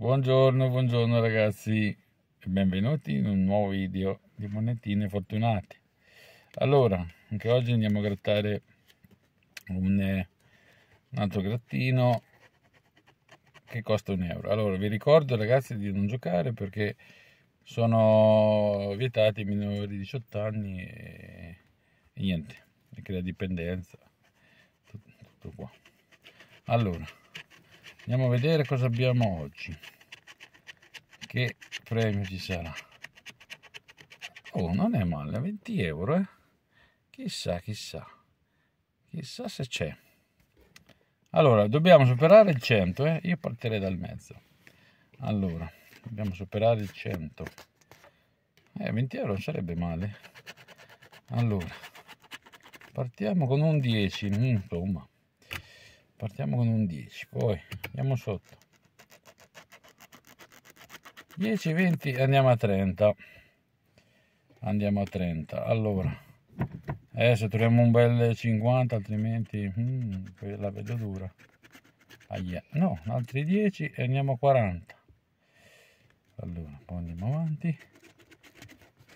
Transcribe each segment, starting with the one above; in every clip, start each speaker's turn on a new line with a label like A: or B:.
A: Buongiorno, buongiorno ragazzi e benvenuti in un nuovo video di monetine fortunate. Allora, anche oggi andiamo a grattare un, un, altro grattino che costa un euro. Allora, vi ricordo ragazzi di non giocare perché sono vietati i minori di 18 anni e, e niente, e crea dipendenza, tutto, tutto qua. Allora, andiamo a vedere cosa abbiamo oggi che premio ci sarà oh non è male 20 euro eh chissà chissà chissà se c'è allora dobbiamo superare il 100 eh? io partirei dal mezzo allora dobbiamo superare il 100 eh 20 euro non sarebbe male allora partiamo con un 10 mm, insomma partiamo con un 10 poi andiamo sotto 10 20 andiamo a 30 andiamo a 30 allora adesso eh, troviamo un bel 50 altrimenti mm, la vedo dura Aia. no altri 10 e andiamo a 40 allora poi andiamo avanti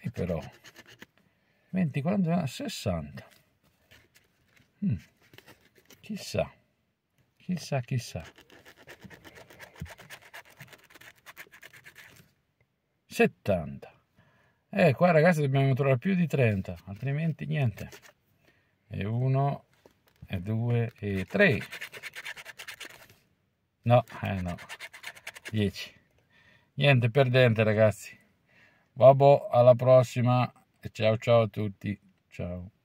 A: e però 20 40 60 mm, chissà Chissà, chissà. Settanta. Eh, qua ragazzi dobbiamo trovare più di 30, altrimenti niente. E uno e due e tre No, eh no. 10. Niente perdente ragazzi. Vabbò, alla prossima. e Ciao ciao a tutti. Ciao.